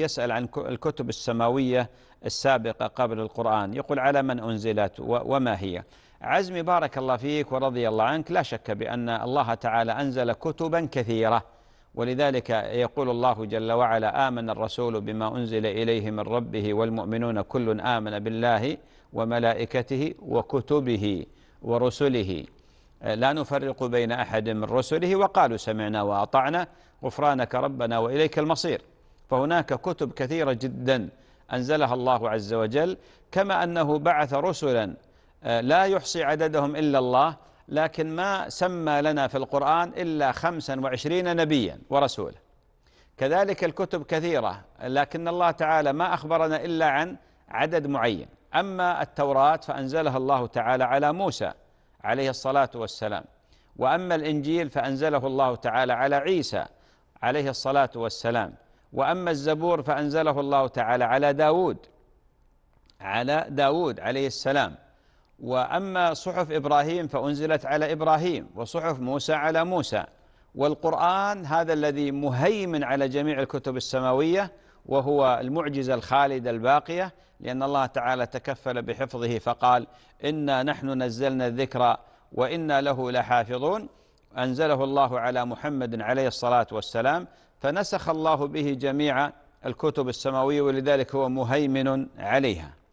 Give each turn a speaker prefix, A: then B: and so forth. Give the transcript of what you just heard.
A: يسأل عن الكتب السماوية السابقة قبل القرآن يقول على من أنزلت وما هي عزمي بارك الله فيك ورضي الله عنك لا شك بأن الله تعالى أنزل كتبا كثيرة ولذلك يقول الله جل وعلا آمن الرسول بما أنزل إليه من ربه والمؤمنون كل آمن بالله وملائكته وكتبه ورسله لا نفرق بين أحد من رسله وقالوا سمعنا وأطعنا غفرانك ربنا وإليك المصير فهناك كتب كثيرة جدا أنزلها الله عز وجل كما أنه بعث رسلا آه، لا يحصي عددهم إلا الله لكن ما سمى لنا في القرآن إلا خمسا وعشرين نبيا ورسولا كذلك الكتب كثيرة لكن الله تعالى ما أخبرنا إلا عن عدد معين أما التوراة فأنزلها الله تعالى على موسى عليه الصلاة والسلام وأما الإنجيل فأنزله الله تعالى على عيسى عليه الصلاة والسلام وأما الزبور فأنزله الله تعالى على داود على داود عليه السلام وأما صحف إبراهيم فأنزلت على إبراهيم وصحف موسى على موسى والقرآن هذا الذي مهيمن على جميع الكتب السماوية وهو المعجزة الخالدة الباقية لأن الله تعالى تكفل بحفظه فقال إنا نحن نزلنا الذكر وإنا له لحافظون أنزله الله على محمد عليه الصلاة والسلام فنسخ الله به جميع الكتب السماوية ولذلك هو مهيمن عليها